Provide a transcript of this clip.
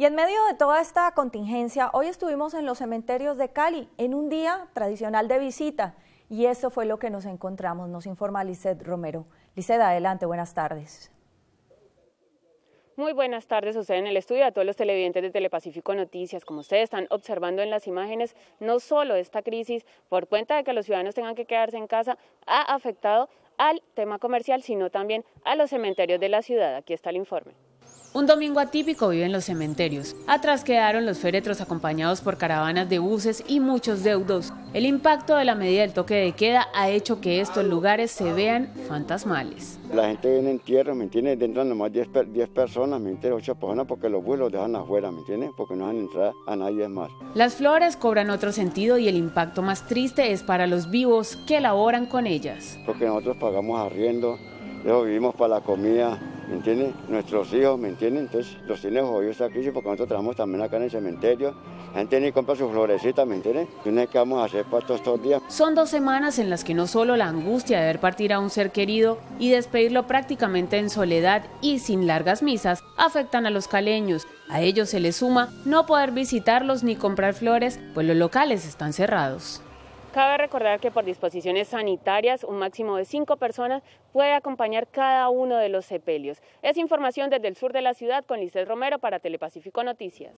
Y en medio de toda esta contingencia, hoy estuvimos en los cementerios de Cali, en un día tradicional de visita, y eso fue lo que nos encontramos, nos informa Lisset Romero. Lisset, adelante, buenas tardes. Muy buenas tardes a en el estudio, a todos los televidentes de Telepacífico Noticias. Como ustedes están observando en las imágenes, no solo esta crisis, por cuenta de que los ciudadanos tengan que quedarse en casa, ha afectado al tema comercial, sino también a los cementerios de la ciudad. Aquí está el informe. Un domingo atípico viven en los cementerios. Atrás quedaron los féretros acompañados por caravanas de buses y muchos deudos. El impacto de la medida del toque de queda ha hecho que estos lugares se vean fantasmales. La gente viene en tierra, ¿me entiendes? Dentro nomás 10, 10 personas, ¿me entiendes? 8 personas porque los vuelos dejan afuera, ¿me entiendes? Porque no dejan entrar a nadie más. Las flores cobran otro sentido y el impacto más triste es para los vivos que laboran con ellas. Porque nosotros pagamos arriendo, luego vivimos para la comida, ¿me entienden? Nuestros hijos, ¿me entienden? Entonces los tiene jodidos aquí, porque nosotros trabajamos también acá en el cementerio. La gente ni compra sus florecitas, ¿me entiendes? Entonces, que vamos a hacer para todos estos días? Son dos semanas en las que no solo la angustia de ver partir a un ser querido y despedirlo prácticamente en soledad y sin largas misas afectan a los caleños. A ellos se les suma no poder visitarlos ni comprar flores, pues los locales están cerrados. Cabe recordar que por disposiciones sanitarias un máximo de cinco personas puede acompañar cada uno de los sepelios. Es información desde el sur de la ciudad con Lisset Romero para Telepacífico Noticias.